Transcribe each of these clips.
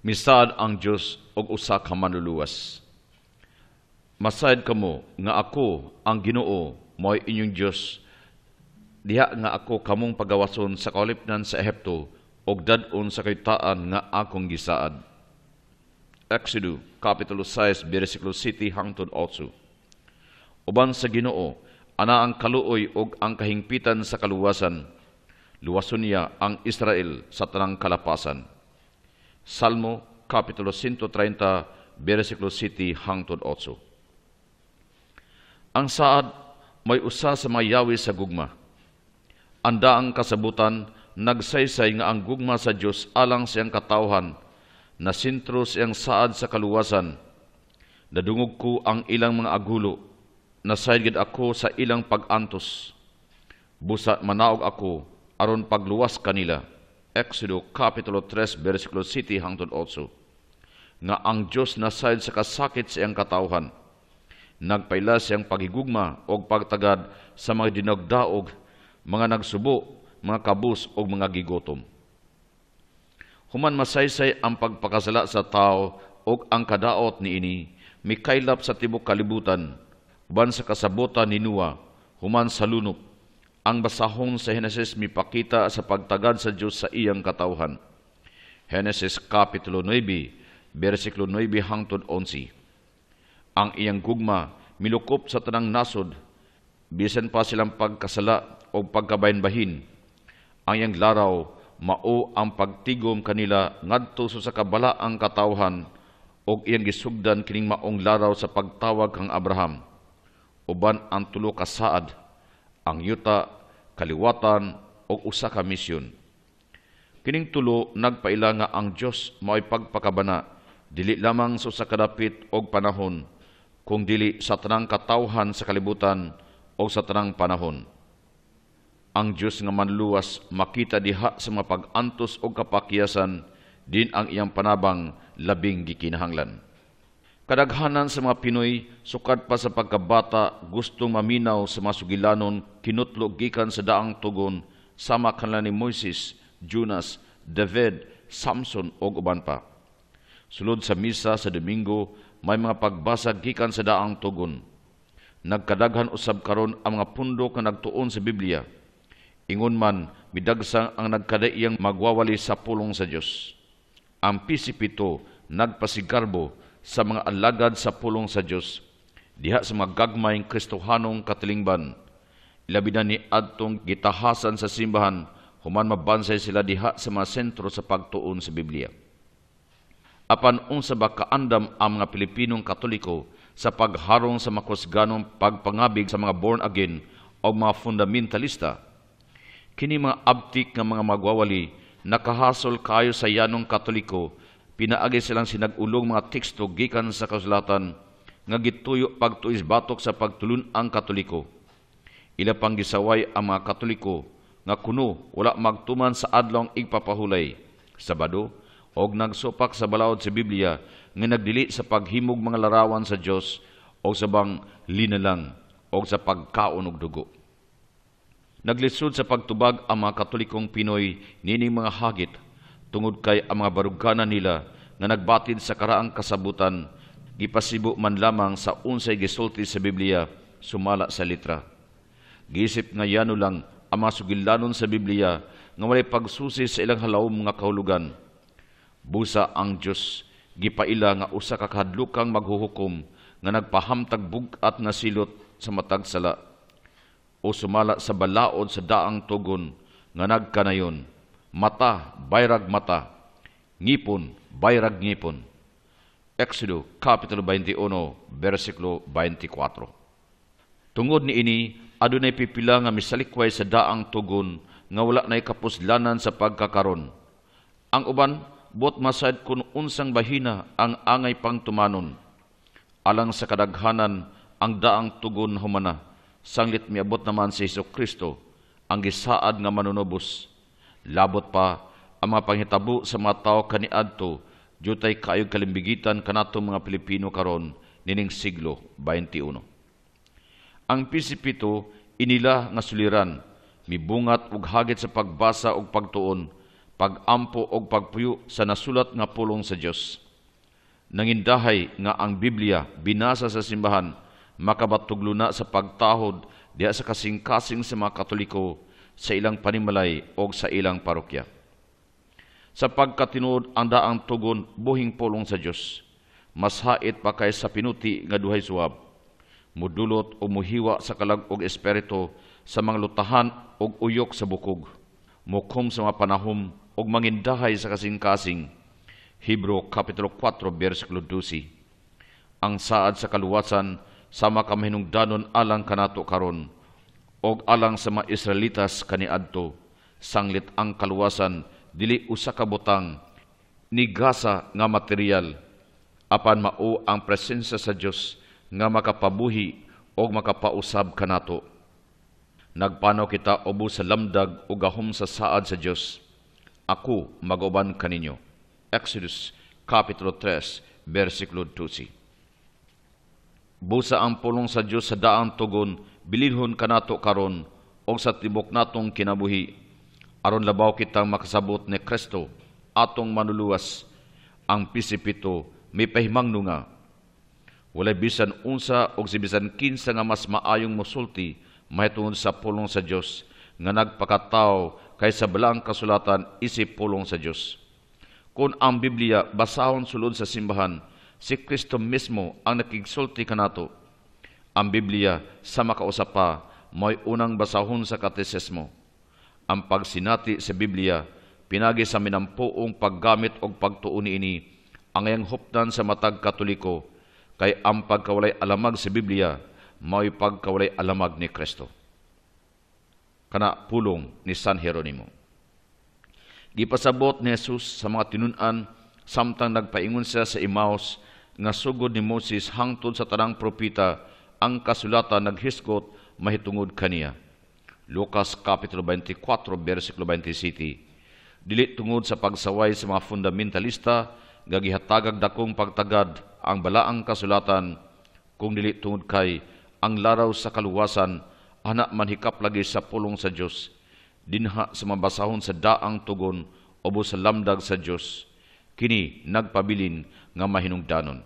Misad ang Diyos og usa ka manluluwas. Masayad kamo nga ako ang Ginoo mo'y inyong Diyos diha nga ako kamong pagawason sa kaulipnan sa Ehipto og dadon sa kaytaan nga akong gisaad. Exodus Kapitulo 6, Bersikulo City, hangtod 8. Uban sa ginoo, ana ang kaluoy og ang kahingpitan sa kaluwasan. Luwason niya ang Israel sa tanang kalapasan. Salmo kapitulo 130 bersikulo 7 hangtod 8. Ang saad may usa sa mayawi sa gugma. Anda ang kasabutan nagsaysay nga ang gugma sa Dios alang siyang katawhan na sentro siyang saad sa kaluwasan. Nadungog ko ang ilang mga agulo nasaygid ako sa ilang pagantos. Busa manaog ako aron pagluwas kanila Exodo Kapitulo 3, versikulo 7 hangtod 8, nga ang Diyos nasayod sa kasakit sa iyang katauhan, nagpaila siyang paghigugma o pagtagad sa mga dinagdaog, mga nagsubo, mga kabus o mga gigotom. Human masaysay ang pagpakasala sa tao o ang kadaot ni ini, mikaylap sa tibok kalibutan, uban sa kasabutan ni Nuwa, human sa lunok, ang basahon sa Henesis mipakita sa pagtagad sa Diyos sa iyang katawhan. Henesis Kapitulo 9, versikulo 9 hangtod 11. Ang iyang gugma milukop sa tanang nasod, bisan pa silang pagkasala o pagkabainbahin. Ang iyang laraw, mao ang pagtigom kanila ngadto sa kabala ang katawhan o iyang gisugdan kining maong laraw sa pagtawag kang Abraham. Uban ang tulo kasaad, ang yuta kaliwatan o usa ka misyon. Kining tulo nagpailanga ang Dios mao'y pagpakabana dili lamang sa usa kadapit og panahon kung dili sa tanang katawhan sa kalibutan o sa tanang panahon. Ang Dios nga manluwas makita diha sa mga pag-antos o kapakyasan din ang iyang panabang labing gikinahanglan. Kadaghanan sa mga Pinoy, sukat pa sa pagkabata, gustong maminaw sa mga masugilanon, kinutlo gikan sa daang tugon, sama kanila ni Moises, Jonas, David, Samson o uban pa. Sulod sa misa sa Domingo, may mga pagbasa gikan sa daang tugon. Nagkadaghan usab karon ang mga pundok na nagtuon sa Biblia. Ingon man, midagsang ang nagkadaiyang magwawali sa pulong sa Dios. Ang pisipito, nagpasigarbo, sa mga alagad sa pulong sa Diyos, diha sa mga gagmayng kristohanong katilingban, ilabi na ni adtong gitahasan sa simbahan, human mabansay sila diha sa mga sentro sa pagtuon sa Biblia. Apan unsa ba kaandam ang mga Pilipinong Katoliko sa pagharong sa makusganong pagpangabig sa mga born again o mga fundamentalista? Kini mga abtik nga mga magwawali nakahasol kayo sa yanong Katoliko Pinaagi silang sinagulong mga teksto gikan sa kasulatan nga gituyo pagtuis batok sa pagtulun ang Katoliko. Ila pang gisaway ang mga Katoliko nga kuno wala magtuman sa adlong igpapahulay. Sabado, og nagsupak sa balaod sa Biblia nga nagdili sa paghimog mga larawan sa Dios o sa bang linalang o sa pagkaon og dugo. Naglisod sa pagtubag ang mga katolikong Pinoy nini mga hagit tungod kay ang mga barugkanan nila nga nagbatid sa karaang kasabutan gipasibo man lamang sa unsay gisulti sa Biblia sumala sa litra gisip nga yano lang ang mga sugilanon sa Biblia nga walay pagsusi sa ilang halawom nga kahulugan busa ang Dios gipaila nga usa ka kahadlukang maghuhukom nga nagpahamtag bugat nga silot sa matag sala o sumala sa balaod sa daang tugon nga nagkanayon mata, bayrag mata, ngipon, bayrag ngipon. Exodo, Kapitulo 21, versikulo 24. Tungod ni ini, adunay pipila nga misalikway sa daang tugon nga wala nay kapuslanan sa pagkakaron. Ang uban, bot masad kun unsang bahina ang angay pang tumanon. Alang sa kadaghanan, ang daang tugon humana, sanglit miabot naman sa si Kristo, ang gisaad nga manunubos, Labot pa ang mga panghitabo sa mga tao kaniadto jutay kayo kalimbigitan kanato mga Pilipino karon nining siglo 21. Ang PCP to inila nga suliran mibungat ug hagit sa pagbasa ug pagtuon, pagampo ug pagpuyo sa nasulat nga pulong sa Dios. Nangindahay nga ang Biblia binasa sa simbahan makabatuglo na sa pagtahod diha sa kasing-kasing sa mga Katoliko sa ilang panimalay o sa ilang parokya. Sapagkat tinuod ang daang tugon buhing pulong sa Dios, mas hait pa kay sa pinuti nga duhay suwab, mudulot o muhiwa sa kalag og espiritu sa mga lutahan o uyok sa bukog, mukom sa mga panahom o mangindahay sa kasing-kasing. Hebro Kapitulo 4, versikulo 12. Ang saad sa kaluwasan, sama kami hinungdanon alang kanato karon, og alang sa mga Israelitas kaniadto sanglit ang kaluwasan dili usa ka butang ni gasa nga material apan mao ang presensya sa Dios nga makapabuhi og makapausab kanato nagpanaw kita obo sa lamdag o gahom sa saad sa Dios ako maguban kaninyo Exodus kapitulo 3 versikulo 12 Busa ang pulong sa Dios sa daang tugon bililhon kanato karon og sa tibok natong kinabuhi aron labaw kitang makasabot ni Kristo atong manuluwas ang pisipito may pahimangno nga walay bisan unsa og bisan kinsa nga mas maayong mosulti mahitungod sa pulong sa Dios nga nagpakatao kaysa balang kasulatan isip pulong sa Dios kun ang Biblia basahon sulod sa simbahan si Kristo mismo ang nakigsulti kanato ang Biblia sa makausap pa, may unang basahon sa katesismo. Ang pagsinati sa Biblia, pinagi sa minampuong paggamit og pagtuuni ini, ang iyang hupdan sa matag katoliko, kay ang pagkawalay alamag sa Biblia, may pagkawalay alamag ni Kristo. Kana pulong ni San Jeronimo. Gipasabot ni Jesus sa mga tinunan samtang nagpaingon siya sa Emmaus nga sugod ni Moses hangtod sa tanang propita ang kasulatan naghisgot mahitungod kaniya. Lucas Kapitulo 24, versikulo 27 Dili tungod sa pagsaway sa mga fundamentalista, gagihatagag dakong pagtagad ang balaang kasulatan kung dili tungod kay ang laraw sa kaluwasan anak manhikap lagi sa pulong sa Dios dinha sa mabasahon sa daang tugon obo sa lamdag sa Dios kini nagpabilin nga mahinungdanon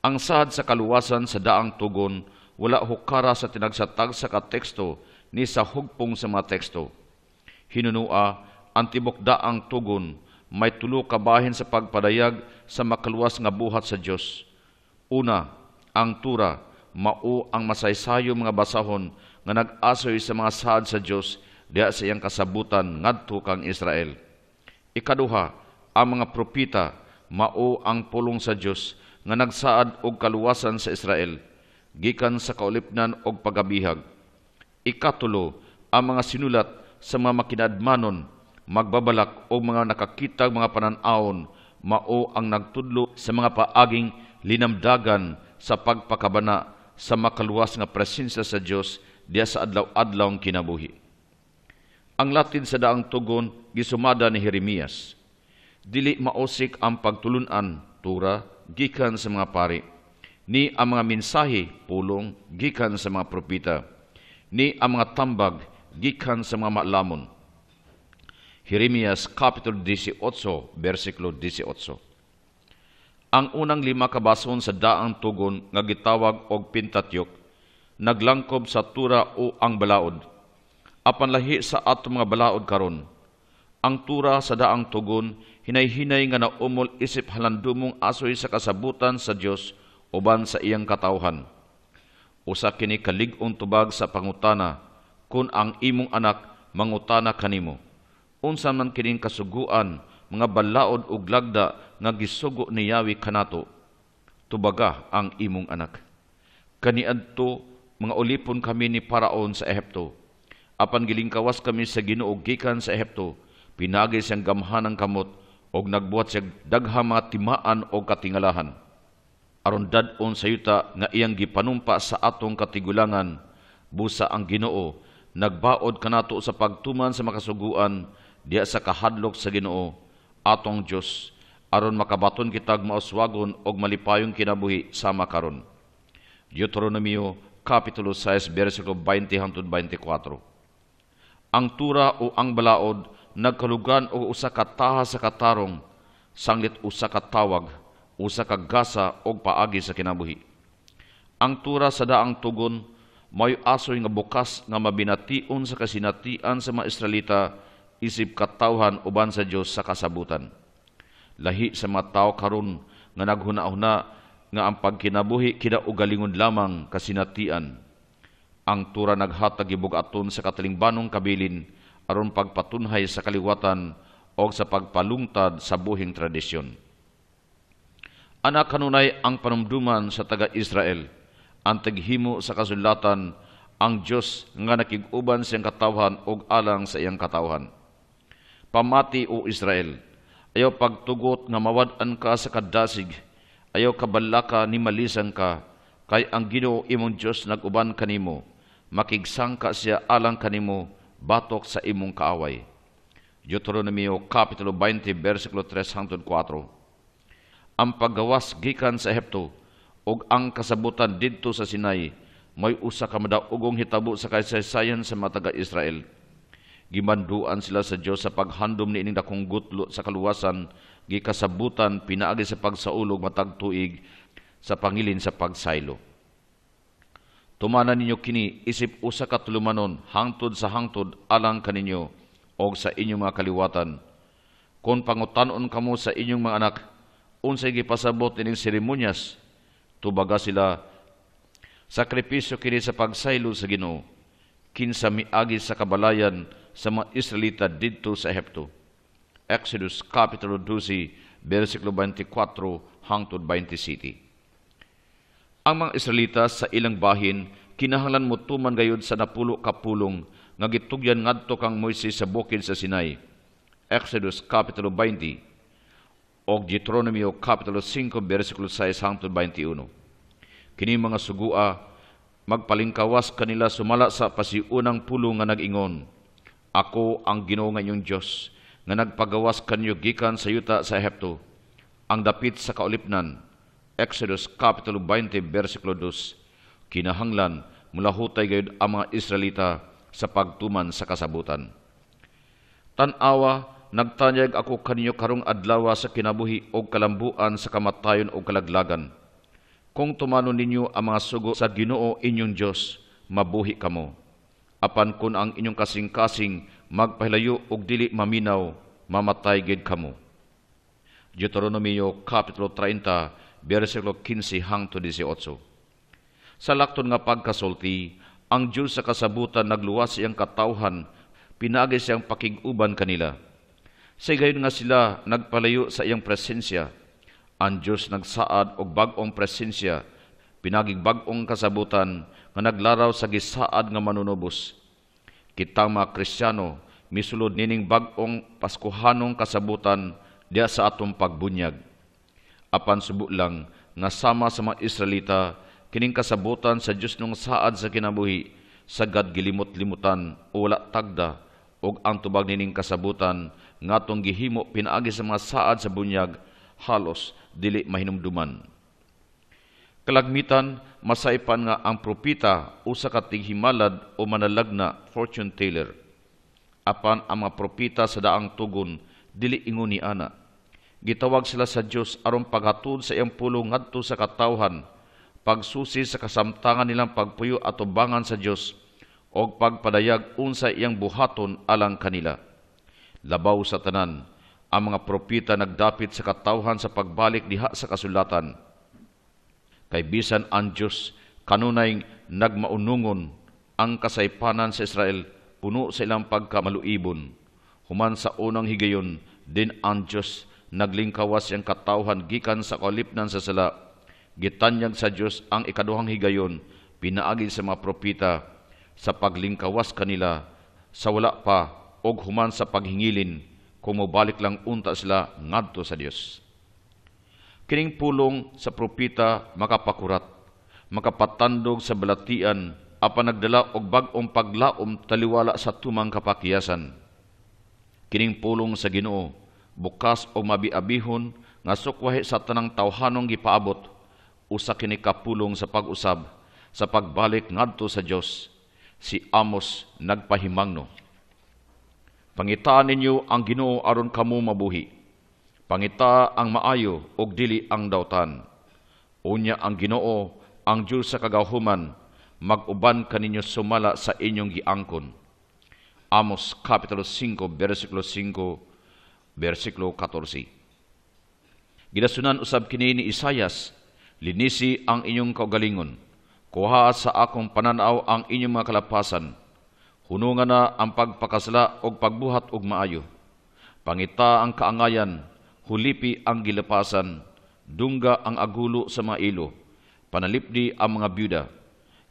ang sad sa kaluwasan sa daang tugon, wala hukara sa tinagsatag sa kateksto ni sa hugpong sa mga teksto. Hinunua, ang tibok daang tugon, may tulo kabahin sa pagpadayag sa makaluwas nga buhat sa Dios. Una, ang tura, mao ang masaysayo mga basahon nga nag-asoy sa mga sad sa Dios diya sa iyang kasabutan ngadto kang Israel. Ikaduha, ang mga propita mao ang pulong sa Dios nga nagsaad og kaluwasan sa Israel gikan sa kaulipnan og pagabihag. Ikatulo, ang mga sinulat sa mga makinadmanon, magbabalak o mga nakakita mga pananawon mao ang nagtudlo sa mga paaging linamdagan sa pagpakabana sa makaluwas nga presensya sa Dios diya sa adlaw-adlaw kinabuhi. Ang latin sa daang tugon gisumada ni Jeremias. Dili mausik ang pagtulunan, tura, gikan sa mga pari, ni ang mga minsahi, pulong gikan sa mga propita, ni ang mga tambag gikan sa mga maalamon. Jeremias Kapitulo 18, versikulo 18. Ang unang lima kabason sa daang tugon nga gitawag og pintatyok, naglangkob sa tura o ang balaod. Apan lahi sa ato mga balaod karon, ang tura sa daang tugon, hinay-hinay nga naumol isip halandumong asoy sa kasabutan sa Dios uban sa iyang katawhan. Usa kini kalig-ong tubag sa pangutana kun ang imong anak mangutana kanimo. Unsa man kining kasuguan mga balaod ug lagda nga gisugo ni Yawi kanato. Tubaga ang imong anak. Kaniadto mga ulipon kami ni Paraon sa Ehipto. Apan gilingkawas kami sa Ginoo gikan sa Ehipto pinagi siyang gamhanang kamot og nagbuhat siya dagha timaan o katingalahan. Aron dadon sa yuta nga iyang gipanumpa sa atong katigulangan, busa ang ginoo, nagbaod kanato sa pagtuman sa makasuguan, diya sa kahadlok sa ginoo, atong Diyos, aron makabaton kitag mauswagon og malipayong kinabuhi sama karon. Deuteronomy Kapitulo 6 bersikulo 20 hangtod 24. Ang tura o ang balaod nagkalugan og usa ka taha sa katarong sanglit usa ka tawag usa ka gasa og paagi sa kinabuhi ang tura sa daang tugon may asoy nga bukas nga mabination sa kasinatian sa mga Israelita isip katawhan uban sa Dios sa kasabutan lahi sa mga tao karon nga naghuna-huna nga ang pagkinabuhi kinaugalingon lamang kasinatian ang tura naghatag gibug-aton sa katalingbanong kabilin aron pagpatunhay sa kaliwatan o sa pagpalungtad sa buhing tradisyon. Anak kanunay ang panumduman sa taga-Israel, ang taghimo sa kasulatan, ang Diyos nga nakiguban siyang katawhan o alang sa iyang katawhan. Pamati o Israel, ayaw pagtugot nga mawadan ka sa kadasig, ayaw kabalaka ni malisan ka, kay ang ginoo imong Diyos naguban kanimo, makigsangka siya alang kanimo, batok sa imong kaaway. Deuteronomio Kapitulo 20, versikulo 304. Ang paggawas gikan sa Ehipto ug ang kasabutan didto sa Sinai may usa ka madaugong hitabo sa kasaysayan sa mga israel Gimanduan sila sa Dios sa paghandom niining dakong gutlo sa kaluwasan gikasabutan pinaagi sa pagsaulog matag tuig sa pangilin sa pagsaylo. Tumanan ninyo kini isip usa ka tulumanon hangtod sa hangtod alang kaninyo og sa inyong mga kaliwatan. Kung pangutanon kamo sa inyong mga anak, unsay gipasabot ining seremonyas, tubaga sila sakripisyo kini sa pagsaylo sa Ginoo kinsa miagi sa kabalayan sa mga Israelita didto sa Ehipto. Exodus Kapitulo 12, versikulo 24 hangtod city ang mga Israelita sa ilang bahin kinahanglan mo tuman gayud sa napulo ka pulong nga gitugyan ngadto kang Moises sa bukid sa Sinai. Exodus chapter 20 og Deuteronomy chapter 5 bersikulo 6 hangtod 21. Kini mga sugua magpalingkawas kanila sumala sa pasiunang pulong nga nag-ingon, Ako ang Ginoo nga inyong Dios nga nagpagawas kanyo gikan sa yuta sa Ehipto ang dapit sa kaulipnan Exodus Kapitulo 20, versikulo 2, kinahanglan mula hutay gayud ang mga Israelita sa pagtuman sa kasabutan. Tanawa, nagtanyag ako kaninyo karong adlaw sa kinabuhi o kalambuan sa kamatayon o kalaglagan. Kung tumano ninyo ang mga sugo sa ginoo inyong Diyos, mabuhi kamo. Apan kun ang inyong kasing-kasing magpahilayo og dili maminaw, mamatay gid kamo. Deuteronomy Kapitulo 30, versikulo 15 hangto 18. Sa lakton nga pagkasulti, ang Diyos sa kasabutan nagluwas iyang katawhan, pinagi siyang pakiguban kanila. Sa gayon nga sila nagpalayo sa iyang presensya, ang Diyos nagsaad og bag-ong presensya, pinaging bag-ong kasabutan nga naglaraw sa gisaad nga manunubos. Kitang mga Kristiyano, misulod nining bag-ong Paskuhanong kasabutan diya sa atong pagbunyag apan subo lang nga sama sa mga Israelita kining kasabutan sa Dios nung saad sa kinabuhi sagad gilimot-limutan o wala tagda og ang tubag nining kasabutan ngatong gihimo pinaagi sa mga saad sa bunyag halos dili mahinumduman kalagmitan masaypan nga ang propita usa ka tighimalad o manalagna fortune teller apan ang mga propita sa daang tugon dili ingon ni ana gitawag sila sa Dios aron paghatod sa iyang pulong ngadto sa katawhan, pagsusi sa kasamtangan nilang pagpuyo at ubangan sa Dios o pagpadayag unsa iyang buhaton alang kanila. Labaw sa tanan, ang mga propita nagdapit sa katawhan sa pagbalik diha sa kasulatan. Kay bisan ang Dios kanunay nagmaunungon ang kasaypanan sa Israel puno sa ilang pagkamaluibon. Human sa unang higayon din ang Diyos naglingkawas ang katawhan gikan sa kalipnan sa sala. Gitanyag sa Dios ang ikaduhang higayon, pinaagi sa mga propita sa paglingkawas kanila sa wala pa og human sa paghingilin kumubalik lang unta sila ngadto sa Dios. Kining pulong sa propita makapakurat, makapatandog sa balatian apan nagdala og bag-ong paglaom taliwala sa tumang kapakyasan. Kining pulong sa Ginoo bukas o mabiabihon nga sukwahi sa tanang tawhanong gipaabot usa kini kapulong sa pag-usab sa pagbalik ngadto sa Dios si Amos nagpahimangno Pangitaan ninyo ang Ginoo aron kamo mabuhi pangita ang maayo ug dili ang dawtan unya ang Ginoo ang Diyos sa kagahuman maguban kaninyo sumala sa inyong giangkon Amos Kapitulo 5, versikulo 5 versikulo 14. Gidasunan usab kini ni Isayas, linisi ang inyong kaugalingon. Kuha sa akong pananaw ang inyong mga kalapasan. Hunungan na ang pagpakasala o pagbuhat og maayo. Pangita ang kaangayan, hulipi ang gilapasan, dungga ang agulo sa mga ilo, panalipdi ang mga byuda.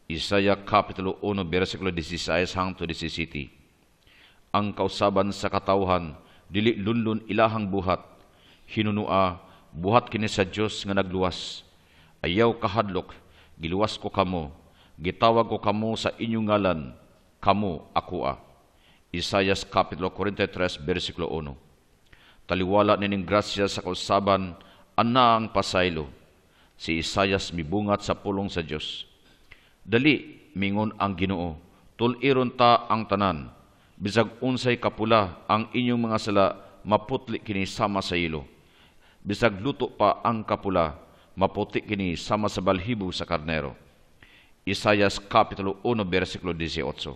Isaya Kapitulo 1, versikulo 16 hangto 17. Ang kausaban sa katawhan, dili lunlon ilahang buhat, hinunua, buhat kini sa Dios nga nagluwas. Ayaw kahadlok, giluwas ko kamo, gitawag ko kamo sa inyong ngalan, kamo akua. Isayas Kapitulo 43, versikulo 1. Taliwala nining grasya sa kausaban, ana ang pasaylo. Si Isayas mibungat sa pulong sa Dios. Dali, mingon ang ginoo, tuliron ta ang tanan, bisag unsay kapula ang inyong mga sala maputli kini sama sa ilo bisag luto pa ang kapula maputi kini sama sa balhibo sa karnero Isaias kapitulo 1 bersikulo 18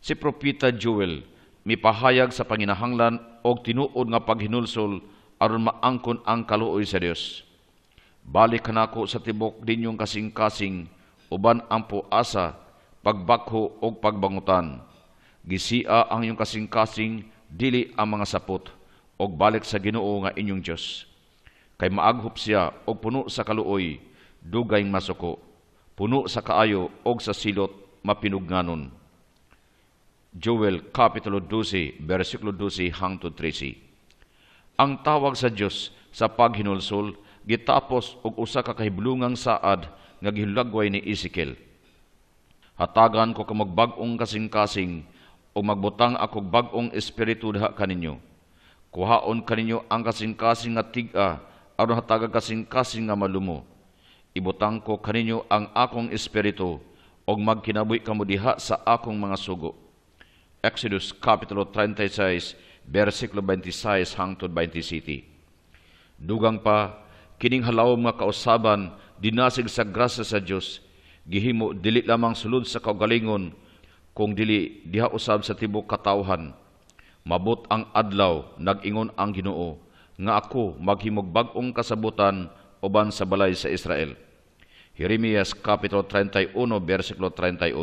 Si propeta Joel mipahayag sa panginahanglan og tinuod nga paghinulsol aron maangkon ang kaluoy sa Dios Balik na kanako sa tibok dinyong kasing-kasing uban ang puasa pagbakho og pagbangutan Gisia ang iyong kasing-kasing, dili ang mga sapot, og balik sa ginoo nga inyong Dios Kay maaghop siya, og puno sa kaluoy, dugayng masuko, puno sa kaayo, og sa silot, mapinugnganon Joel Kapitulo 12, bersikulo 12 hangtod 13. Ang tawag sa Dios sa paghinulsol gitapos og usa ka kahiblungang saad nga gihulagway ni Ezekiel. Hatagan ko ka magbag-ong kasing-kasing o magbutang ako bagong espiritu diha kaninyo. Kuhaon kaninyo ang kasing-kasing nga tiga, aron hataga kasing-kasing nga malumo. Ibutang ko kaninyo ang akong espiritu, og magkinabuhi kamo diha sa akong mga sugo. Exodus Kapitulo 36, versikulo 26 hangtod 27. Dugang pa, kining halaw nga kausaban, dinasig sa grasa sa Dios, gihimo dili lamang sulod sa kaugalingon, kung dili diha usab sa tibok katawhan mabot ang adlaw nagingon ang Ginoo nga ako maghimog bag-ong kasabutan uban sa balay sa Israel Jeremias kapitulo 31 bersikulo 31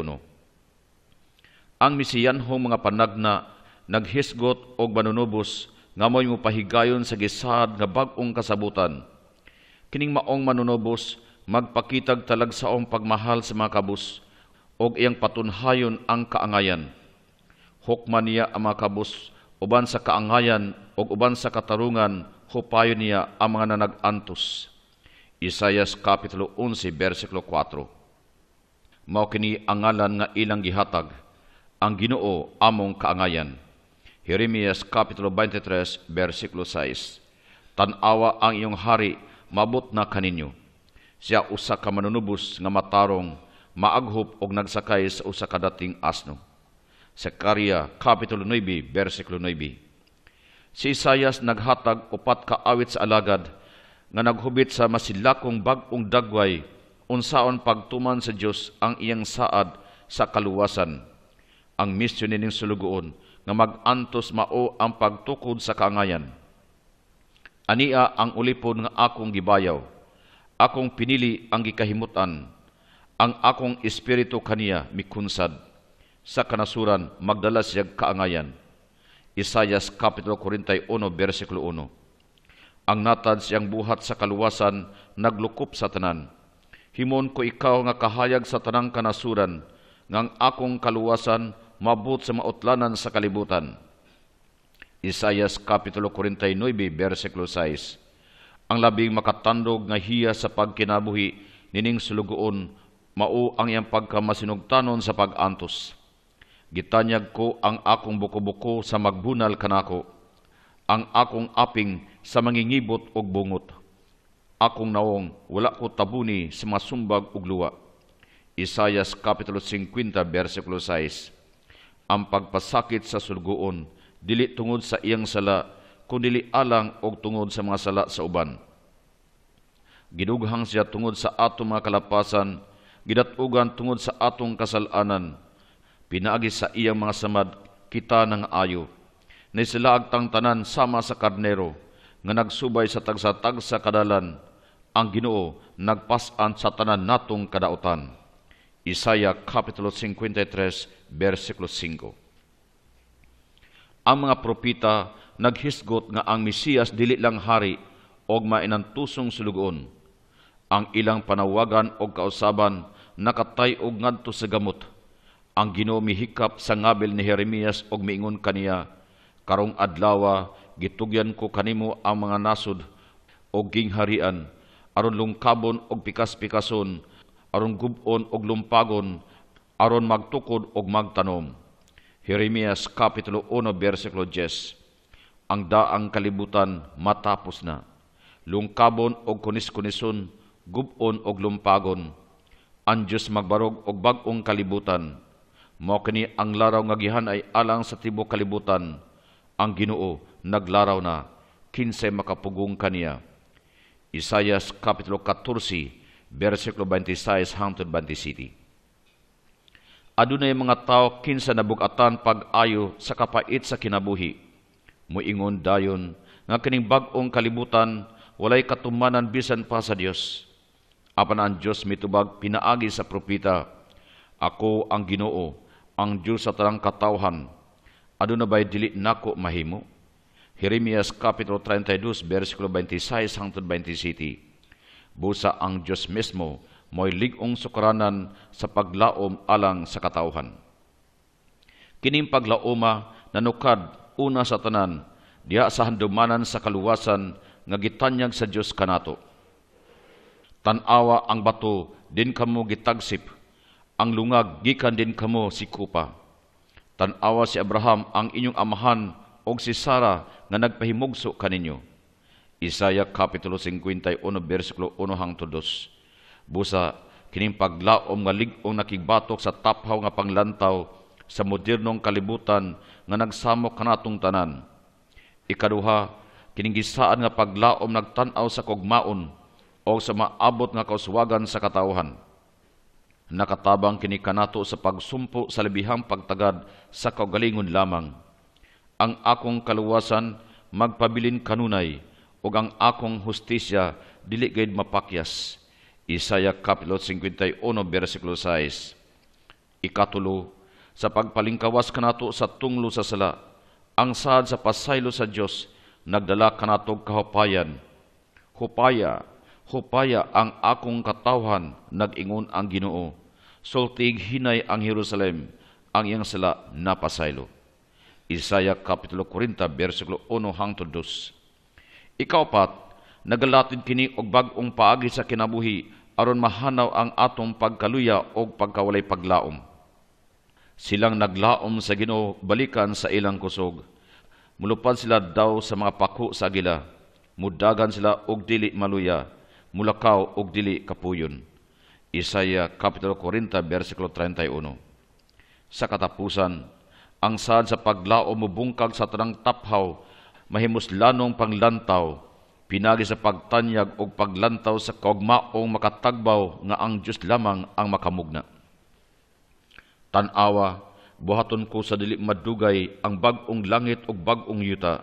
Ang misiyanhong mga panagna naghisgot og manunubos nga mo pahigayon sa gisad nga bag-ong kasabutan kining maong manunubos magpakitag talagsaong pagmahal sa mga kabus og iyang patunhayon ang kaangayan. Hukman niya ang mga kabus, uban sa kaangayan og uban sa katarungan, hupayon niya ang mga nanagantos. Isaias Kapitulo 11, versikulo 4 Mao kini ang ngalan nga ilang gihatag, ang ginoo among kaangayan. Jeremias Kapitulo 23, versikulo 6 Tanawa ang iyong hari, mabot na kaninyo. Siya usa ka manunubos nga matarong maaghop og nagsakay sa usa kadating asno. Sekaria kapitulo 9 bersikulo 9. Si Isayas naghatag upat ka awit sa alagad nga naghubit sa masilakong bag dagway unsaon pagtuman sa Dios ang iyang saad sa kaluwasan. Ang misyon nining sulugoon nga magantos mao ang pagtukod sa kaangayan. Ania ang ulipon nga akong gibayaw. Akong pinili ang gikahimutan ang akong espiritu kaniya mikunsad sa kanasuran magdala siyag kaangayan. Isayas Kapitulo 41, versikulo 1 Ang natad siyang buhat sa kaluwasan, naglukop sa tanan. Himon ko ikaw nga kahayag sa tanang kanasuran, ngang akong kaluwasan, mabut sa mautlanan sa kalibutan. Isayas Kapitulo 49, versikulo 6 Ang labing makatandog nga hiya sa pagkinabuhi, nining sulugoon, mao ang iyang pagkamasinugtanon sa pagantos. Gitanyag ko ang akong buko-buko sa magbunal kanako, ang akong aping sa mangingibot og bungot. Akong naong wala ko tabuni sa masumbag og luwa. Isayas Kapitulo 50, versikulo 6 Ang pagpasakit sa sulguon, dili tungod sa iyang sala, kundi alang og tungod sa mga sala sa uban. Gidughang siya tungod sa ato mga kalapasan, gidatugan tungod sa atong kasalanan. Pinaagi sa iyang mga samad, kita ng ayo. Nay sila agtang tanan sama sa karnero, nga nagsubay sa tagsatag sa kadalan, ang ginoo nagpasan sa tanan natong kadautan. Isaiah Kapitulo 53, versikulo 5. Ang mga propita naghisgot nga ang Mesiyas dili lang hari og mainantusong sulugon ang ilang panawagan o kausaban nakatay og ngadto sa gamot. Ang ginomihikap sa ngabil ni Jeremias og miingon kaniya, karong adlawa, gitugyan ko kanimo ang mga nasod og gingharian aron lungkabon og pikas-pikason aron gubon og lumpagon aron magtukod og magtanom. Jeremias Kapitulo 1 bersikulo 10 Ang daang kalibutan matapos na. Lungkabon og kunis-kunison gubon og lumpagon. Ang Diyos magbarog og bagong kalibutan. Mao kini ang laraw nga gihan ay alang sa tibok kalibutan. Ang Ginoo naglaraw na kinsay makapugong kaniya. Isaias Kapitulo 14, versikulo 26 hangtod 27. Adunay mga tao kinsa nabugatan pag-ayo sa kapait sa kinabuhi. Muingon dayon nga kining bag-ong kalibutan walay katumanan bisan pa sa Dios. Apan ang Diyos mitubag pinaagi sa propita, Ako ang ginoo, ang Diyos sa tanang katawhan, aduna bay dili nako mahimo? Jeremias Kapitulo 32, versikulo 26 hangtod 27. Busa ang Diyos mismo mo'y ligong sukaranan sa paglaom alang sa katawhan. Kining paglaoma nanukad una sa tanan diha sa handumanan sa kaluwasan nga gitanyag sa Dios kanato tanawa ang bato, din kamo gitagsip, ang lungag, gikan din kamo si Kupa. Tanawa si Abraham ang inyong amahan, og si Sara nga nagpahimugso kaninyo. Isaiah Kapitulo 51, versikulo 1 hangtod 2. Busa, kining paglaom nga ligong nakigbatok sa taphaw nga panglantaw sa modernong kalibutan nga nagsamok kanatong tanan. Ikaduha, kining gisaan nga paglaom nagtanaw sa kogmaon o sa maabot nga kauswagan sa katawhan. Nakatabang kini kanato sa pagsumpo sa libihang pagtagad sa kaugalingon lamang. Ang akong kaluwasan magpabilin kanunay ug ang akong hustisya dili gayud mapakyas. Isaya kapitulo 51 bersikulo 6. Ikatulo, sa pagpalingkawas kanato sa tunglo sa sala, ang saad sa pasaylo sa Dios nagdala kanatog kahupayan. Hupaya Hupaya ang akong katawhan, nag-ingon ang ginoo. Sultig hinay ang Jerusalem, ang iyang sila napasaylo. Isaiah Kapitulo 40, versikulo 1 hangtod 2. Ikaw pat, nagalatid kini og bag-ong paagi sa kinabuhi aron mahanaw ang atong pagkaluya og pagkawalay paglaom. Silang naglaom sa Ginoo balikan sa ilang kusog. Mulupan sila daw sa mga pako sa agila. Mudagan sila og dili maluya mulakaw og dili kapuyon. Isaya Kapitulo 40, versikulo 31. Sa katapusan, ang sad sa paglao mubungkag sa tanang taphaw, mahimuslanong panglantaw, pinagi sa pagtanyag o paglantaw sa kaugmaong makatagbaw nga ang Diyos lamang ang makamugna. Tanawa, buhaton ko sa dili madugay ang bagong langit o bagong yuta,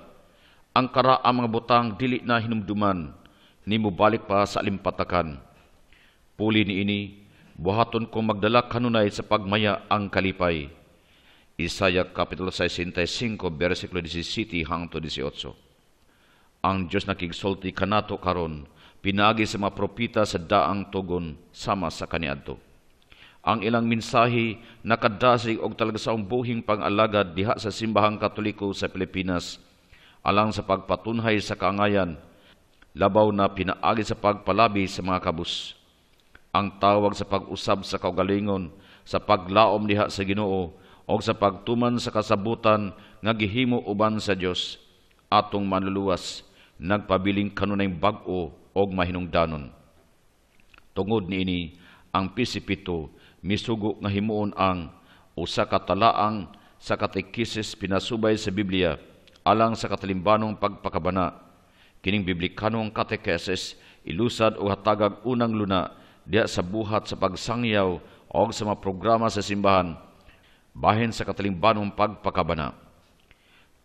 ang karaang mga butang dili na hinumduman, ni mo balik pa sa limpatakan. Puli ni ini, buhaton ko magdala kanunay sa pagmaya ang kalipay. Isaya Kapitulo 65, versikulo 17 hangto 18. Ang Diyos nakigsulti kanato karon, pinagi sa mga propita sa daang tugon sama sa kaniadto. Ang ilang minsahi nakadasig og talaga sa buhing pang-alagad diha sa simbahang katoliko sa Pilipinas alang sa pagpatunhay sa kaangayan labaw na pinaagi sa pagpalabi sa mga kabus. Ang tawag sa pag-usab sa kaugalingon, sa paglaom diha sa Ginoo, o sa pagtuman sa kasabutan nga gihimo uban sa Dios atong manluluwas nagpabiling kanunay bag-o og mahinungdanon. Tungod niini ang pisipito misugo nga himuon ang usa ka talaang sa katekisis pinasubay sa Biblia alang sa katalimbanong pagpakabana Kining biblikanong katekesis ilusad o hatagag unang luna diya sa buhat sa pagsangyaw o sa mga programa sa simbahan bahin sa katalingbanong pagpakabana.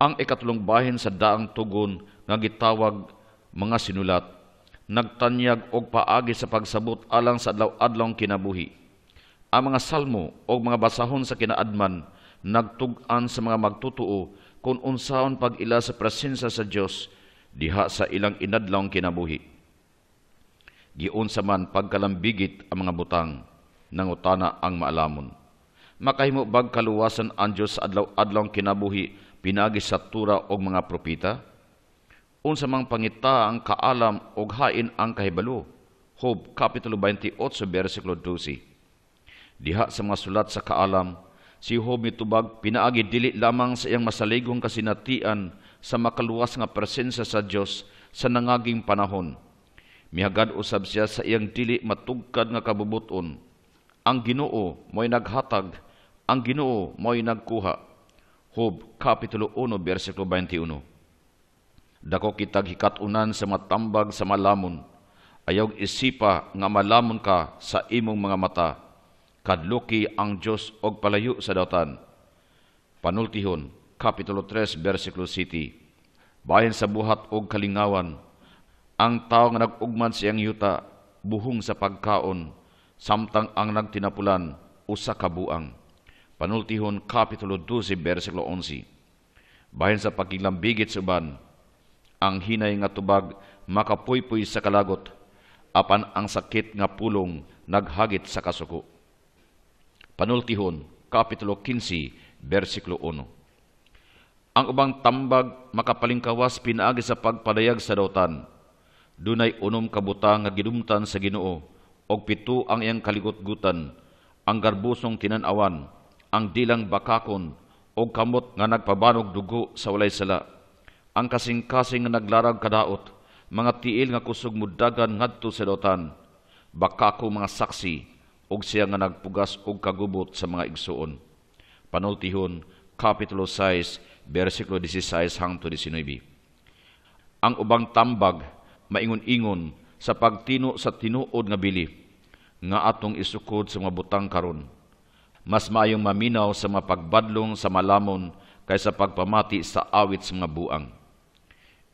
Ang ikatulong bahin sa daang tugon nga gitawag mga sinulat nagtanyag og paagi sa pagsabot alang sa adlaw-adlong kinabuhi. Ang mga salmo o mga basahon sa kinaadman nagtug-an sa mga magtutuo kung unsaon pag-ila sa presensya sa Dios diha sa ilang inadlong kinabuhi. Giun sa man pagkalambigit ang mga butang, nangutana ang maalamon. Makahimo bag kaluwasan ang Diyos sa adlaw-adlong kinabuhi, pinagi sa tura og mga propita? Unsa mang pangita ang kaalam og hain ang kahibalo? Hob, Kapitulo 28, versikulo 12. Diha sa mga sulat sa kaalam, si Hob mitubag pinaagi dili lamang sa iyang masaligong kasinatian sa makaluwas nga presensya sa Dios sa nangaging panahon. Mihagad usab siya sa iyang dili matugkad nga kabubuton. Ang Ginoo mo'y naghatag, ang Ginoo mo'y nagkuha. Hob kapitulo 1 bersikulo 21. Dako kitag hikatunan sa matambag sa malamon. Ayog isipa nga malamon ka sa imong mga mata. Kadloki ang Dios og palayo sa datan. Panultihon, Kapitulo 3, versikulo City. Bayan sa buhat og kalingawan, ang tao nga nag-ugman siyang yuta, buhong sa pagkaon, samtang ang nagtinapulan, usa ka buang. Panultihon, Kapitulo 12, versikulo 11. Bayan sa pagilambigit sa uban, ang hinay nga tubag makapuypuy sa kalagot, apan ang sakit nga pulong naghagit sa kasuko. Panultihon, Kapitulo 15, versikulo 1. Ang ubang tambag makapalingkawas pinaagi sa pagpadayag sa dautan. Dunay unom ka butang nga gidumtan sa Ginoo og pito ang iyang kaligutgutan, ang garbusong tinanawan, ang dilang bakakon og kamot nga nagpabanog dugo sa walay sala. Ang kasing-kasing nga naglarag kadaot, mga tiil nga kusog muddagan ngadto sa dautan. Bakako mga saksi og siya nga nagpugas og kagubot sa mga igsuon. Panultihon, Kapitulo 6, versikulo 16 hangto 19. Ang ubang tambag maingon-ingon sa pagtino sa tinuod nga bili nga atong isukod sa mga butang karon. Mas maayong maminaw sa mga pagbadlong sa malamon kaysa pagpamati sa awit sa mga buang.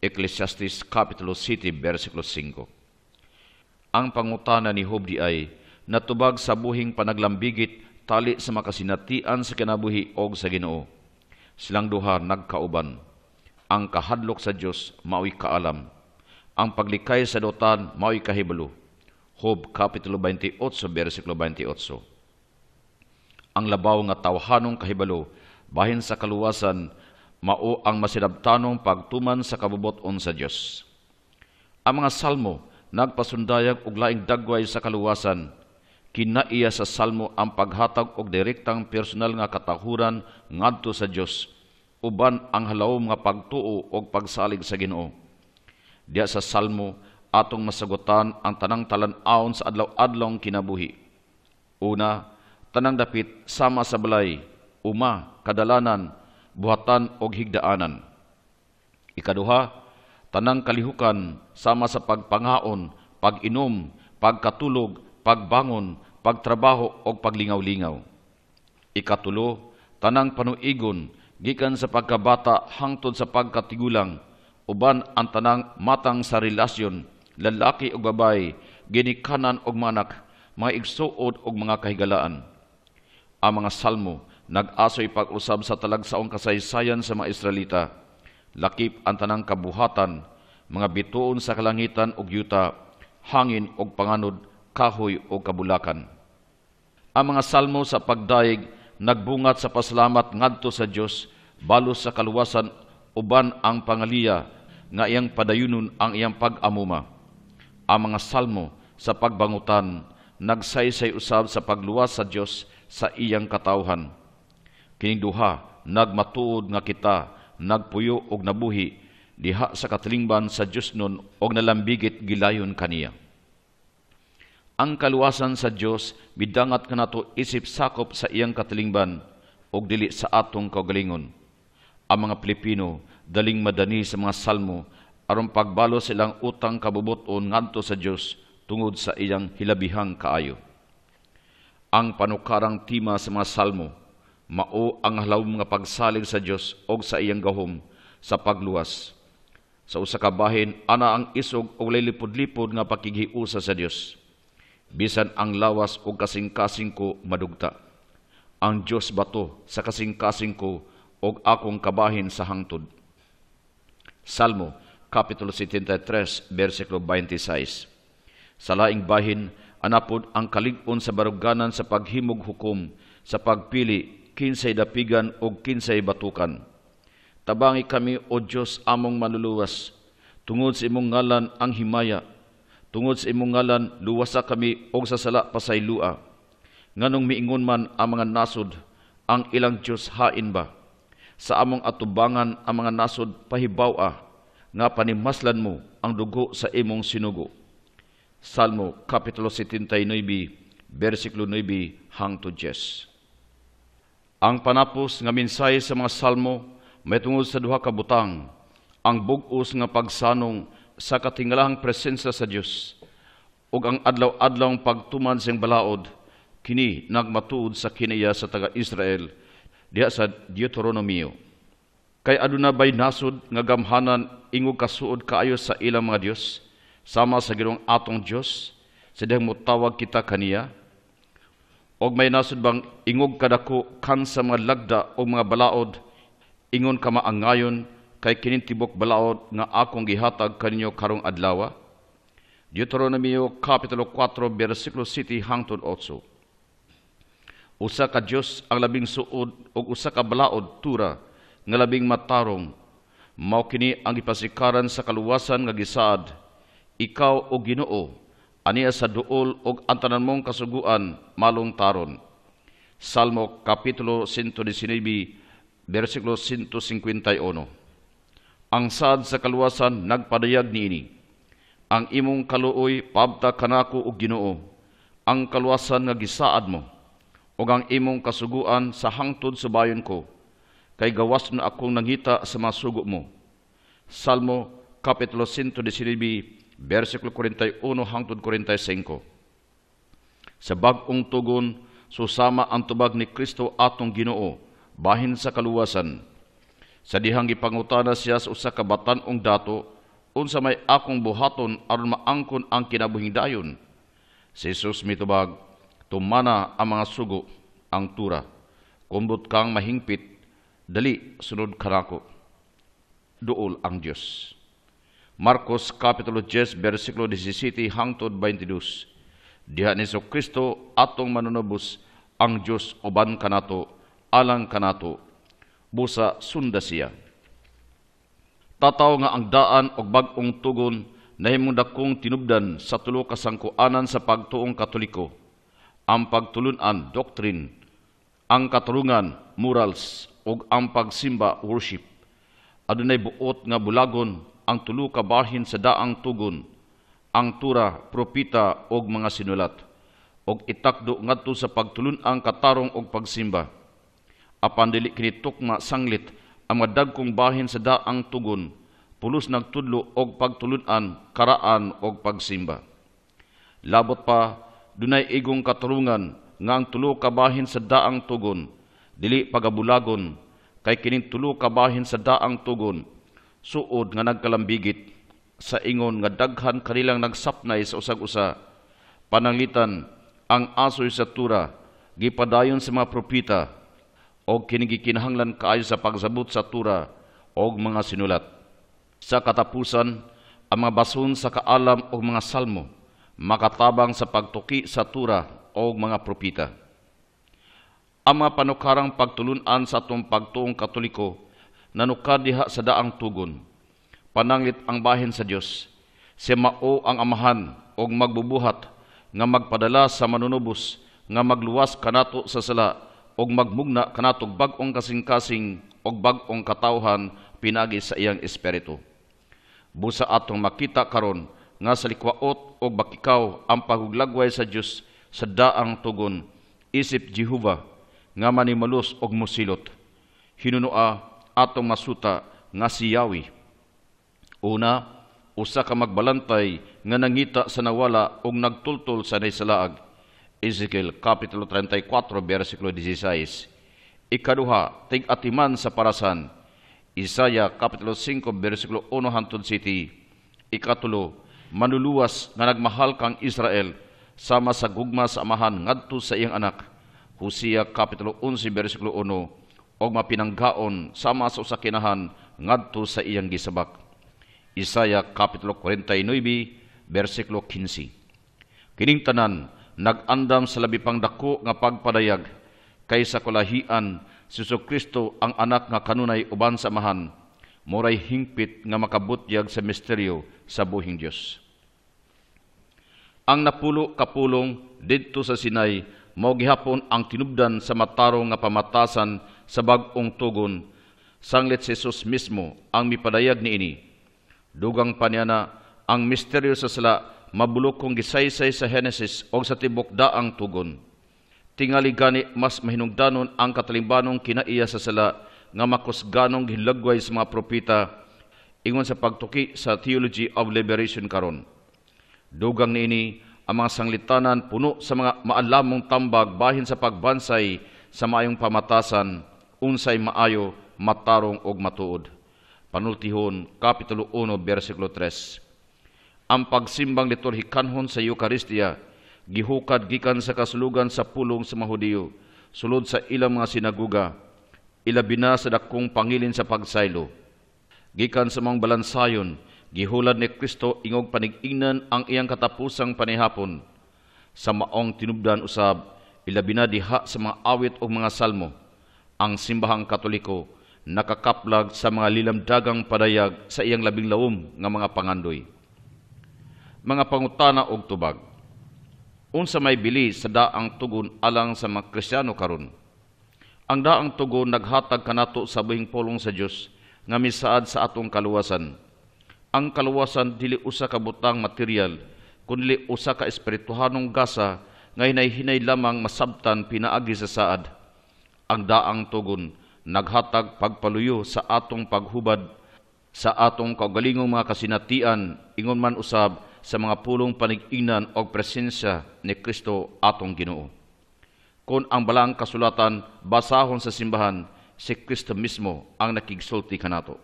Ecclesiastes Kapitulo City, versikulo 5. Ang pangutana ni Hobdi ay natubag sa buhing panaglambigit tali sa makasinatian sa kinabuhi og sa Ginoo Silang duha nagkauban. Ang kahadlok sa Diyos mao'y kaalam. Ang paglikay sa dotan mao'y kahibalo. Hob Kapitulo 28, versikulo 28. Ang labaw nga tawhanong kahibalo bahin sa kaluwasan mao ang masinabtanong pagtuman sa kabuboton sa Diyos. Ang mga salmo nagpasundayag og laing dagway sa kaluwasan kinaiya sa salmo ang paghatag og direktang personal nga katahuran ngadto sa Dios uban ang halawom nga pagtuo og pagsalig sa Ginoo diya sa salmo atong masagutan ang tanang talan aon sa adlaw-adlong kinabuhi una tanang dapit sama sa balay uma kadalanan buhatan og higdaanan ikaduha tanang kalihukan sama sa pagpangaon pag-inom pagkatulog pagbangon, pagtrabaho o paglingaw-lingaw. Ikatulo, tanang panuigon, gikan sa pagkabata hangtod sa pagkatigulang, uban ang tanang matang sa relasyon, lalaki o babay, ginikanan o manak, mga igsuod o mga kahigalaan. Ang mga salmo, nag-aso'y pag-usab sa talagsaong kasaysayan sa mga Israelita, lakip ang tanang kabuhatan, mga bituon sa kalangitan o yuta, hangin o panganod, kahoy o kabulakan. Ang mga salmo sa pagdaig nagbungat sa pasalamat ngadto sa Dios balos sa kaluwasan uban ang pangaliya nga iyang padayunon ang iyang pag-amuma. Ang mga salmo sa pagbangutan nagsaysay usab sa pagluwas sa Dios sa iyang katawhan. Kining duha nagmatuod nga kita nagpuyo og nabuhi diha sa katlingban sa Dios nun og nalambigit gilayon kaniya ang kaluwasan sa Dios midangat kanato isip sakop sa iyang katilingban ug dili sa atong kaugalingon. Ang mga Pilipino daling madani sa mga salmo aron pagbalo silang utang kabubuton ngadto sa Dios tungod sa iyang hilabihang kaayo. Ang panukarang tima sa mga salmo mao ang halawom nga pagsalig sa Dios og sa iyang gahom sa pagluwas. Sa usa ka bahin ana ang isog og lilipod-lipod nga pakighiusa sa Dios bisan ang lawas o kasing-kasing ko madugta. Ang Diyos bato sa kasing-kasing ko o akong kabahin sa hangtod. Salmo, Kapitulo 73, versikulo 26 Sa laing bahin, anapod ang kaligpon sa baruganan sa paghimog hukom, sa pagpili, kinsay dapigan o kinsay batukan. Tabangi kami, O Diyos, among manluluwas, tungod sa imong ngalan ang himaya, Tungod sa imong ngalan, luwasa kami og sa sala pasaylua. Nganong miingon man ang mga nasod, ang ilang Diyos hain ba? Sa among atubangan ang mga nasod pahibaw pahibawa, nga panimaslan mo ang dugo sa imong sinugo. Salmo Kapitulo 79, versikulo 9 hangtod Jes. Ang panapos nga minsay sa mga salmo may tungod sa duha ka butang, ang bugos nga pagsanong sa katingalahang presensya sa Dios ug ang adlaw-adlawng pagtuman sa balaod kini nagmatuod sa kiniya sa taga-Israel diha sa Deuteronomio. Kay aduna bay nasod nga gamhanan ingog kasuod kaayo sa ilang mga Dios sama sa Ginoong atong Dios sa dihang mutawag kita kaniya og may nasod bang ingog kadako kan sa mga lagda o mga balaod ingon ka maangayon kay tibok balaod nga akong gihatag kaninyo karong adlaw. Deuteronomio Kapitulo 4 bersikulo 7 hangtod 8. Usa ka Dios ang labing suod ug usa ka balaod tura nga labing matarong mao kini ang ipasikaran sa kaluwasan nga gisaad ikaw o Ginoo aniya sa duol og ang tanan mong kasuguan malong taron. Salmo Kapitulo 119 bersikulo 151 ang sad sa kaluwasan nagpadayag niini. Ang imong kaluoy pabta kanako og Ginoo, ang kaluwasan nga gisaad mo, ug ang imong kasuguan sa hangtod sa bayon ko, kay gawas na akong nangita sa masugo mo. Salmo Kapitulo 119, versikulo 41 hangtod 45. Sa bagong tugon, susama ang tubag ni Kristo atong Ginoo, bahin sa kaluwasan sa dihang gipangutana siya sa usa ka batanong dato unsa may akong buhaton aron maangkon ang kinabuhing dayon. Si Jesus mitubag, tumana ang mga sugo ang tura. Kumbot kang mahingpit, dali sunod kanako. Duol ang Diyos. Marcos Kapitulo 10, versikulo 17 hangtod 22. Diha ni Kristo atong manunubos ang Diyos uban kanato, alang kanato, busa sunda siya. Tataw nga ang daan og bag-ong tugon nahimudakong tinubdan sa tulo ka sangkuanan sa pagtuong Katoliko, ang pagtulunan doctrine, ang katulungan morals ug ang pagsimba worship. Adunay buot nga bulagon ang tulo ka barhin sa daang tugon, ang tura, propita ug mga sinulat ug itakdo ngadto sa pagtulun-ang katarong og pagsimba apan dili kini tukma sanglit ang madagkong bahin sa daang tugon pulos nagtudlo og pagtulunan karaan og pagsimba labot pa dunay igong katarungan nga ang tulo ka bahin sa daang tugon dili pagabulagon kay kining tulo ka bahin sa daang tugon suod nga nagkalambigit sa ingon nga daghan kanilang nagsapnay sa usag-usa panangitan ang asoy sa tura gipadayon sa mga propita o kinigikinahanglan kaayo sa pagsabot sa tura o mga sinulat. Sa katapusan, ang mga basun sa kaalam o mga salmo, makatabang sa pagtuki sa tura o mga propita. Ang mga panukarang pagtulunan sa atong pagtuong katoliko, nanukad diha sa daang tugon. Pananglit ang bahin sa Dios, si mao ang amahan o magbubuhat nga magpadala sa manunubos nga magluwas kanato sa sala og magmugna kanatog bag-ong kasing-kasing og bag-ong katawhan pinagi sa iyang espiritu. Busa atong makita karon nga sa likwaot og bakikaw ang paguglagway sa Dios sa daang tugon isip Jehova nga manimalus og musilot. Hinunoa atong masuta nga si Yahweh. Una, usa ka magbalantay nga nangita sa nawala og nagtultol sa naysalaag Ezekiel Kapitulo 34, versikulo 16. Ikaduha, tig-atiman sa parasan. Isaiah Kapitulo 5, versikulo 1 hantod city. Ikatulo, manuluwas nga nagmahal kang Israel sama sa gugma sa amahan ngadto sa iyang anak. Hosea Kapitulo 11, versikulo 1. Og mapinanggaon sama sa usakinahan ngadto sa iyang gisabak. Isaiah Kapitulo 49, versikulo 15. Kining tanan, nagandam sa labi pang dako nga pagpadayag kaysa kulahian si Kristo ang anak nga kanunay uban sa mahan moray hingpit nga makabutyag sa misteryo sa buhing Dios ang napulo kapulong didto sa Sinay mao gihapon ang tinubdan sa matarong nga pamatasan sa bag-ong tugon sanglit si Jesus mismo ang mipadayag niini dugang pa niya na ang misteryo sa sala mabulok kong gisaysay sa Henesis o sa tibok daang tugon. Tingali gani mas mahinungdanon ang katalimbanong kinaiya sa sala nga makusganong hilagway sa mga propita ingon sa pagtuki sa Theology of Liberation karon. Dugang niini ang mga sanglitanan puno sa mga maalamong tambag bahin sa pagbansay sa maayong pamatasan, unsay maayo, matarong og matuod. Panultihon, Kapitulo 1, versikulo 3 ang pagsimbang liturhikanhon sa Eucharistia gihukad gikan sa kasulugan sa pulong sa Mahudiyo, sulod sa ilang mga sinaguga ilabi na sa dakong pangilin sa pagsaylo gikan sa mga balansayon gihulad ni Kristo ingog panigingnan ang iyang katapusang panihapon sa maong tinubdan usab ilabi na diha sa mga awit o mga salmo ang simbahang katoliko nakakaplag sa mga lilamdagang padayag sa iyang labing lawom nga mga pangandoy mga pangutana og tubag. Unsa may bili sa daang tugon alang sa mga Kristiyano karon? Ang daang tugon naghatag kanato sa buhing pulong sa Dios nga misaad sa atong kaluwasan. Ang kaluwasan dili usa ka butang material kunli usa ka espirituhanong gasa nga hinay-hinay lamang masabtan pinaagi sa saad. Ang daang tugon naghatag pagpaluyo sa atong paghubad sa atong kaugalingong mga kasinatian ingon man usab sa mga pulong panig-inan o presensya ni Kristo atong ginoo. Kung ang balang kasulatan basahon sa simbahan, si Kristo mismo ang nakigsulti kanato.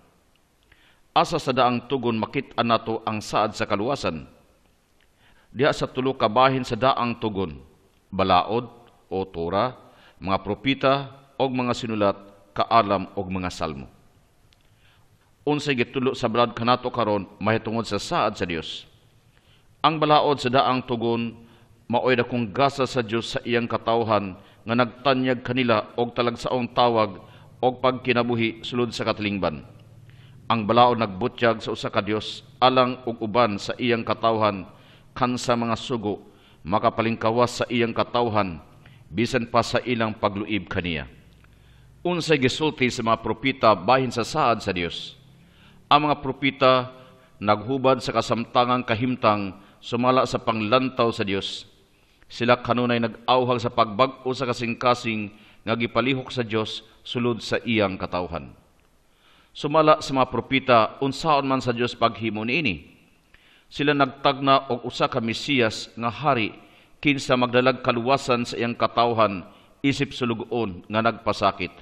Asa sa daang tugon makita nato ang saad sa kaluwasan. Diha sa tulo kabahin sa daang tugon, balaod o tora, mga propita o mga sinulat, kaalam o mga salmo. Unsay gitulo sa balad kanato karon mahitungod sa saad sa Dios ang balaod sa daang tugon, maoy na kong gasa sa Diyos sa iyang katawhan, nga nagtanyag kanila og talagsaong tawag og pagkinabuhi sulod sa katilingban. Ang balaod nagbutyag sa usa ka Dios alang og uban sa iyang katawhan kansa mga sugo makapalingkawas sa iyang katawhan bisan pa sa ilang pagluib kaniya. Unsay gisulti sa mga propita bahin sa saad sa Dios. Ang mga propita naghubad sa kasamtangang kahimtang sumala sa panglantaw sa Dios. Sila kanunay nag-awhag sa pagbag-o sa kasing-kasing nga gipalihok sa Dios sulod sa iyang katawhan. Sumala sa mga propita unsaon man sa Dios paghimo niini. Sila nagtagna og usa ka Mesiyas nga hari kinsa magdalag kaluwasan sa iyang katawhan isip sulugoon nga nagpasakit.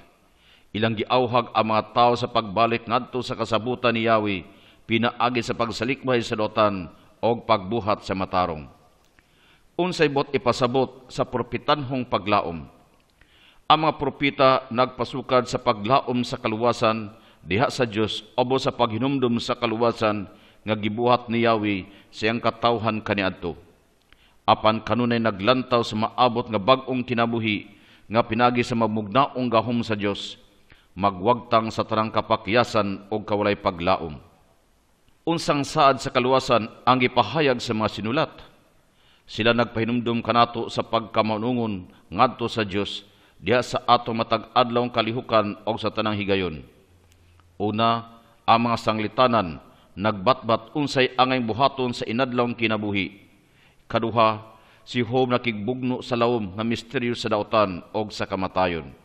Ilang giawhag ang mga tao sa pagbalik ngadto sa kasabutan ni Yahweh pinaagi sa pagsalikbay sa dotan o pagbuhat sa matarong. Unsay bot ipasabot sa propitanhong paglaom. Ang mga propita nagpasukad sa paglaom sa kaluwasan diha sa Dios obo sa paghinumdum sa kaluwasan nga gibuhat ni Yahweh siyang katawhan kaniadto. Apan kanunay naglantaw sa maabot nga bag-ong kinabuhi nga pinagi sa mabugnaong gahom sa Dios, magwagtang sa tarang kapakyasan o kawalay paglaom unsang saad sa kaluwasan ang ipahayag sa mga sinulat. Sila nagpahinumdum kanato sa pagkamanungon ngadto sa Dios diha sa ato matag adlawng kalihukan o sa tanang higayon. Una, ang mga sanglitanan nagbatbat unsay angay buhaton sa inadlawng kinabuhi. Kaduha, si Hob nakigbugno sa lawom nga misteryo sa daotan o sa kamatayon.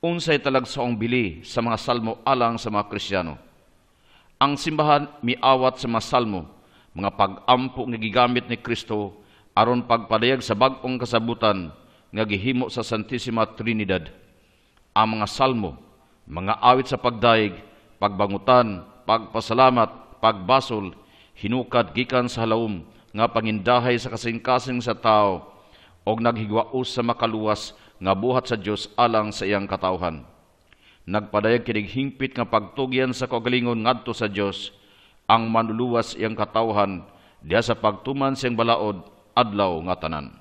Unsay talagsaong bili sa mga salmo alang sa mga Kristiyano ang simbahan miawat sa mga salmo, mga pag-ampo nga gigamit ni Kristo aron pagpadayag sa bag-ong kasabutan nga gihimo sa Santissima Trinidad. Ang mga salmo, mga awit sa pagdaig, pagbangutan, pagpasalamat, pagbasol, hinukat gikan sa halawom nga pangindahay sa kasing-kasing sa tao og naghigwaos sa makaluwas nga buhat sa Dios alang sa iyang katawhan. Nagpadayag kining hingpit nga pagtugyan sa kagalingon ngadto sa Dios ang manluluwas iyang katawhan diha sa pagtuman siyang balaod adlaw nga tanan.